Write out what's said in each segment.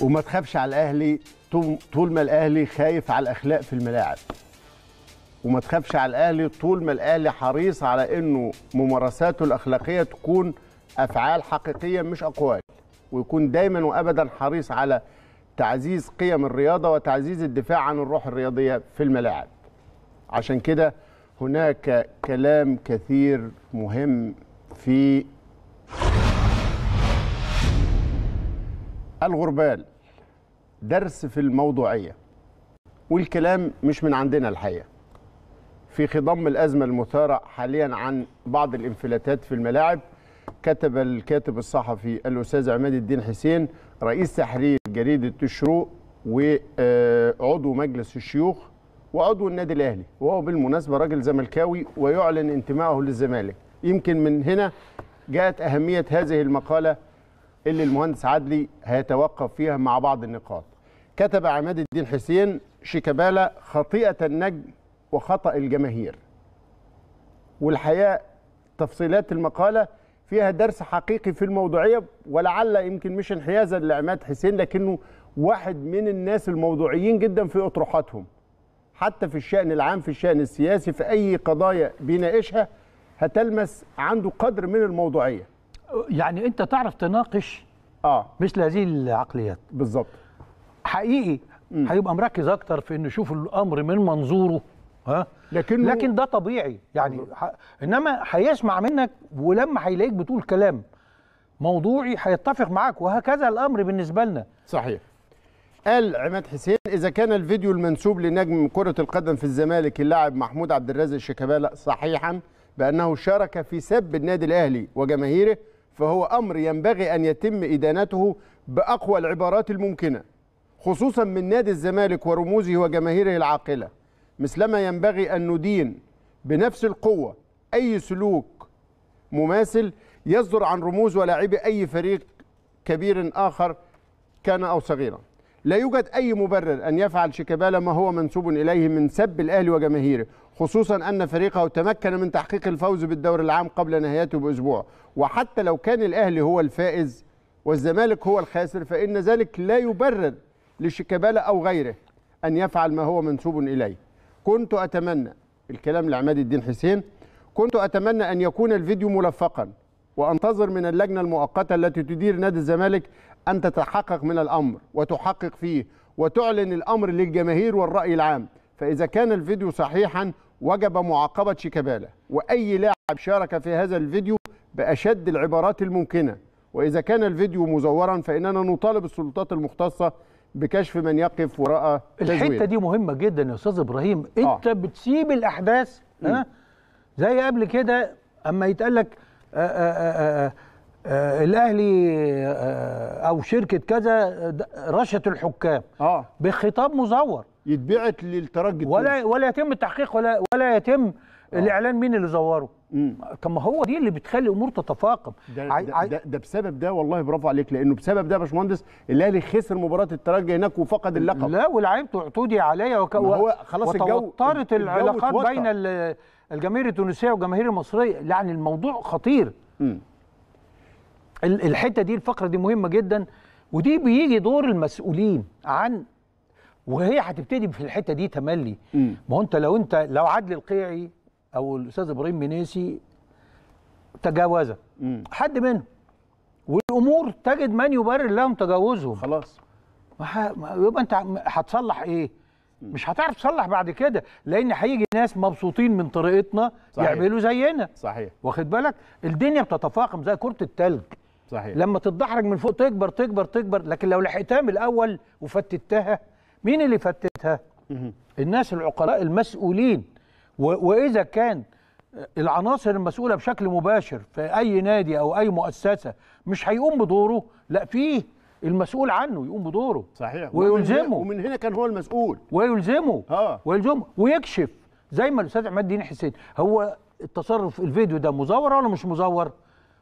وما تخافش على الاهلي طول ما الاهلي خايف على الاخلاق في الملاعب وما تخافش على الاهلي طول ما الاهلي حريص على انه ممارساته الاخلاقيه تكون افعال حقيقيه مش اقوال ويكون دايما وابدا حريص على تعزيز قيم الرياضه وتعزيز الدفاع عن الروح الرياضيه في الملاعب عشان كده هناك كلام كثير مهم في الغربال درس في الموضوعية والكلام مش من عندنا الحقيقة في خضم الأزمة المثارة حاليا عن بعض الانفلاتات في الملاعب كتب الكاتب الصحفي الأستاذ عماد الدين حسين رئيس تحرير جريدة الشروق وعضو مجلس الشيوخ وعضو النادي الأهلي وهو بالمناسبة راجل زملكاوي ويعلن انتمائه للزمالك يمكن من هنا جاءت أهمية هذه المقالة اللي المهندس عدلي هيتوقف فيها مع بعض النقاط كتب عماد الدين حسين شيكابالا خطيئة النجم وخطأ الجماهير والحقيقة تفصيلات المقالة فيها درس حقيقي في الموضوعية ولعل يمكن مش انحيازا لعماد حسين لكنه واحد من الناس الموضوعيين جدا في أطروحاتهم حتى في الشأن العام في الشأن السياسي في أي قضايا بيناقشها هتلمس عنده قدر من الموضوعية يعني انت تعرف تناقش اه مثل هذه العقليات بالظبط حقيقي م. هيبقى مركز اكتر في انه يشوف الامر من منظوره ها لكنه لكن ده طبيعي يعني ح... انما هيسمع منك ولما هيلاقيك بتقول كلام موضوعي هيتفق معاك وهكذا الامر بالنسبه لنا صحيح قال عماد حسين اذا كان الفيديو المنسوب لنجم كره القدم في الزمالك اللاعب محمود عبد الرازق شيكابالا صحيحا بانه شارك في سب النادي الاهلي وجماهيره فهو أمر ينبغي أن يتم إدانته بأقوى العبارات الممكنة خصوصا من نادي الزمالك ورموزه وجماهيره العاقلة مثلما ينبغي أن ندين بنفس القوة أي سلوك مماثل يصدر عن رموز ولاعبي أي فريق كبير آخر كان أو صغيرا لا يوجد أي مبرر أن يفعل شيكابالا ما هو منسوب إليه من سب الأهلي وجماهيره خصوصا أن فريقه تمكن من تحقيق الفوز بالدوري العام قبل نهايته بأسبوع وحتى لو كان الأهلي هو الفائز والزمالك هو الخاسر فإن ذلك لا يبرر لشيكابالا أو غيره أن يفعل ما هو منسوب إليه كنت أتمنى الكلام لعماد الدين حسين كنت أتمنى أن يكون الفيديو ملفقا وانتظر من اللجنه المؤقته التي تدير نادي الزمالك ان تتحقق من الامر وتحقق فيه وتعلن الامر للجماهير والراي العام فاذا كان الفيديو صحيحا وجب معاقبه شيكابالا واي لاعب شارك في هذا الفيديو باشد العبارات الممكنه واذا كان الفيديو مزورا فاننا نطالب السلطات المختصه بكشف من يقف وراء تزوير. الحته دي مهمه جدا يا استاذ ابراهيم آه. انت آه. بتسيب الاحداث ها زي قبل كده اما يتقال لك آه، آه، آه، الاهلي او شركه كذا رشت الحكام اه بخطاب مزور يتبعت للترجي ولا ولا يتم التحقيق ولا ولا يتم آه. الاعلان مين اللي زوره طب ما هو دي اللي بتخلي الامور تتفاقم ده, عاي... ده, ده, ده بسبب ده والله برافو عليك لانه بسبب ده يا باشمهندس الاهلي خسر مباراه الترجي هناك وفقد اللقب لا والعيب تعتدي عليا وهو هو خلاص الجو وتوترت العلاقات بين ال... الجماهير التونسيه والجماهير المصريه يعني الموضوع خطير الحته دي الفقره دي مهمه جدا ودي بيجي دور المسؤولين عن وهي هتبتدي في الحته دي تملي ما هو انت لو انت لو عدل القيعي او الاستاذ ابراهيم منيسي مم. حد منهم والامور تجد من يبرر لهم تجاوزهم خلاص ما يبقى انت هتصلح ايه؟ مش هتعرف تصلح بعد كده لان هيجي ناس مبسوطين من طريقتنا صحيح. يعملوا زينا صحيح واخد بالك الدنيا بتتفاقم زي كره التلج صحيح لما تتدحرج من فوق تكبر تكبر تكبر لكن لو لحقتها من الاول وفتتها مين اللي فتتها الناس العقلاء المسؤولين واذا كان العناصر المسؤوله بشكل مباشر في اي نادي او اي مؤسسه مش هيقوم بدوره لا فيه المسؤول عنه يقوم بدوره صحيح ويلزمه ومن هنا كان هو المسؤول ويلزمه اه ويلزمه ويكشف زي ما الاستاذ عماد الدين حسين هو التصرف الفيديو ده مزور ولا مش مزور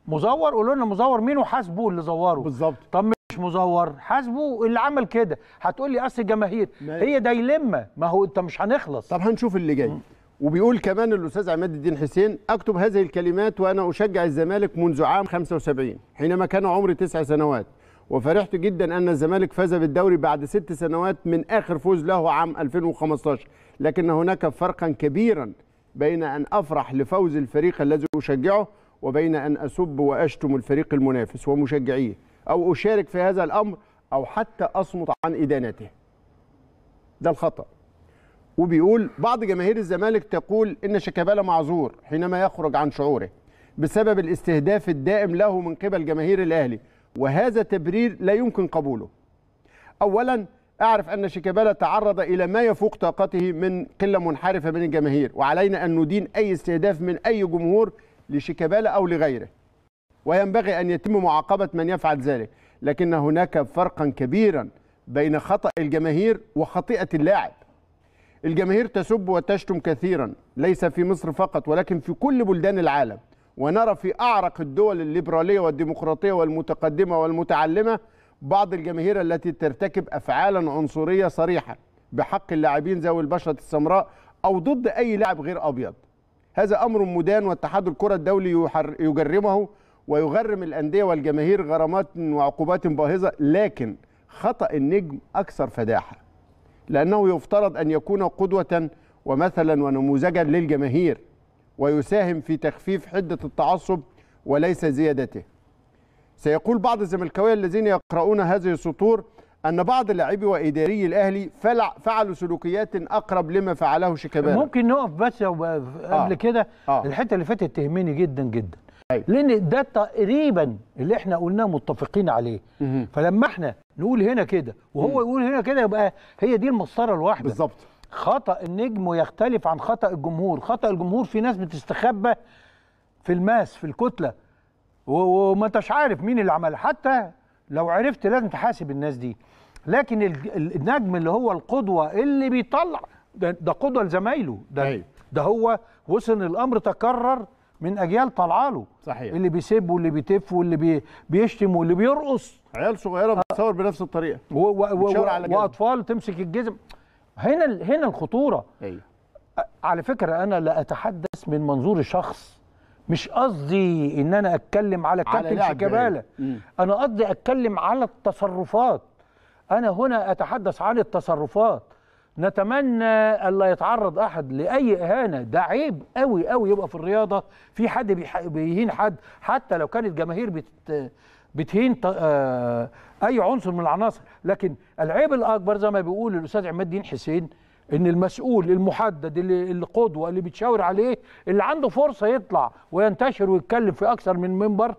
مزور قولوا لنا مزور مين وحاسبه اللي زوره بالظبط طب مش مزور حاسبه اللي عمل كده هتقول لي اصل الجماهير هي دايلمه ما هو انت مش هنخلص طب هنشوف اللي جاي م. وبيقول كمان الاستاذ عماد الدين حسين اكتب هذه الكلمات وانا اشجع الزمالك منذ عام 75 حينما كان عمري تسع سنوات وفرحت جدا أن الزمالك فاز بالدوري بعد ست سنوات من آخر فوز له عام 2015 لكن هناك فرقا كبيرا بين أن أفرح لفوز الفريق الذي أشجعه وبين أن أسب وأشتم الفريق المنافس ومشجعيه أو أشارك في هذا الأمر أو حتى أصمت عن إدانته ده الخطأ وبيقول بعض جماهير الزمالك تقول إن شيكابالا معذور حينما يخرج عن شعوره بسبب الاستهداف الدائم له من قبل جماهير الأهلي وهذا تبرير لا يمكن قبوله أولا أعرف أن شيكابالا تعرض إلى ما يفوق طاقته من قلة منحرفة من الجماهير وعلينا أن ندين أي استهداف من أي جمهور لشيكابالا أو لغيره وينبغي أن يتم معاقبة من يفعل ذلك لكن هناك فرقا كبيرا بين خطأ الجماهير وخطيئة اللاعب الجماهير تسب وتشتم كثيرا ليس في مصر فقط ولكن في كل بلدان العالم ونرى في أعرق الدول الليبرالية والديمقراطية والمتقدمة والمتعلمة بعض الجماهير التي ترتكب أفعالا عنصرية صريحة بحق اللاعبين ذوي البشرة السمراء أو ضد أي لاعب غير أبيض هذا أمر مدان واتحاد الكرة الدولي يجرمه ويغرم الأندية والجماهير غرامات وعقوبات باهظة لكن خطأ النجم أكثر فداحة لأنه يفترض أن يكون قدوة ومثلا ونموذجا للجماهير ويساهم في تخفيف حدة التعصب وليس زيادته سيقول بعض الزملكاويه الذين يقرؤون هذه السطور ان بعض لاعبي واداري الاهلي فعلوا سلوكيات اقرب لما فعله شيكابالا ممكن نقف بس قبل آه. كده آه. الحته اللي فاتت تهمني جدا جدا أيوة. لان ده تقريبا اللي احنا قلناه متفقين عليه مه. فلما احنا نقول هنا كده وهو مه. يقول هنا كده يبقى هي دي المسطره الواحده بالظبط خطأ النجم يختلف عن خطأ الجمهور خطأ الجمهور في ناس بتستخبى في الماس في الكتلة وما انتش عارف مين اللي عملها حتى لو عرفت لازم تحاسب الناس دي لكن النجم اللي هو القدوة اللي بيطلع ده, ده قدوة لزمايله ده أيوه. ده هو وصل الأمر تكرر من أجيال طالعه له صحيح اللي بيسب واللي بيتف واللي بي بيشتم واللي بيرقص عيال صغيرة بتصور بنفس الطريقة و و و وأطفال تمسك الجزم هنا هنا الخطوره أيوة. على فكره انا لا اتحدث من منظور شخص مش قصدي ان انا اتكلم على كابتن شيكابالا يعني. انا قصدي اتكلم على التصرفات انا هنا اتحدث عن التصرفات نتمنى الا يتعرض احد لاي اهانه ده عيب قوي قوي يبقى في الرياضه في حد بيهين حد حتى لو كانت جماهير بت بتهين آه، اي عنصر من العناصر لكن العيب الاكبر زي ما بيقول الاستاذ عماد الدين حسين ان المسؤول المحدد اللي القدوه اللي بتشاور عليه اللي عنده فرصه يطلع وينتشر ويتكلم في اكثر من منبر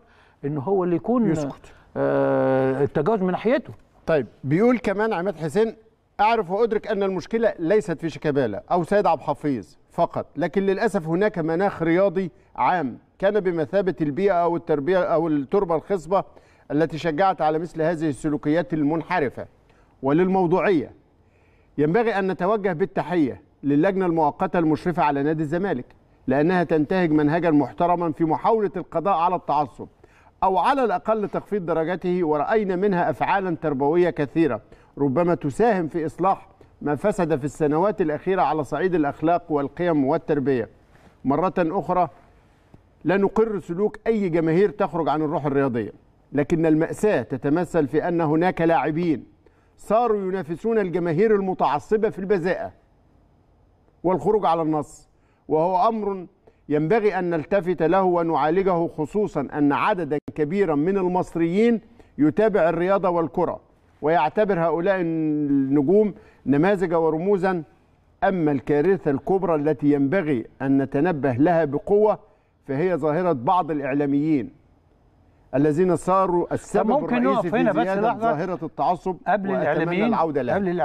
ان هو اللي يكون يسكت آه التجاوز من ناحيته طيب بيقول كمان عماد حسين اعرف وادرك ان المشكله ليست في شيكابالا او سيد عبد الحفيظ فقط لكن للاسف هناك مناخ رياضي عام كان بمثابه البيئه او التربيه او التربه الخصبه التي شجعت على مثل هذه السلوكيات المنحرفة وللموضوعية ينبغي أن نتوجه بالتحية للجنة المؤقتة المشرفة على نادي الزمالك لأنها تنتهج منهجا محترما في محاولة القضاء على التعصب أو على الأقل تخفيض درجته ورأينا منها أفعالا تربوية كثيرة ربما تساهم في إصلاح ما فسد في السنوات الأخيرة على صعيد الأخلاق والقيم والتربية مرة أخرى لا نقر سلوك أي جماهير تخرج عن الروح الرياضية لكن المأساة تتمثل في أن هناك لاعبين صاروا ينافسون الجماهير المتعصبة في البذاءة والخروج على النص وهو أمر ينبغي أن نلتفت له ونعالجه خصوصا أن عددا كبيرا من المصريين يتابع الرياضة والكرة ويعتبر هؤلاء النجوم نماذج ورموزا أما الكارثة الكبرى التي ينبغي أن نتنبه لها بقوة فهي ظاهرة بعض الإعلاميين الذين صاروا السبب الرئيسي في زيادة ظاهرة التعصب قبل الإعلاميين العودة لها قبل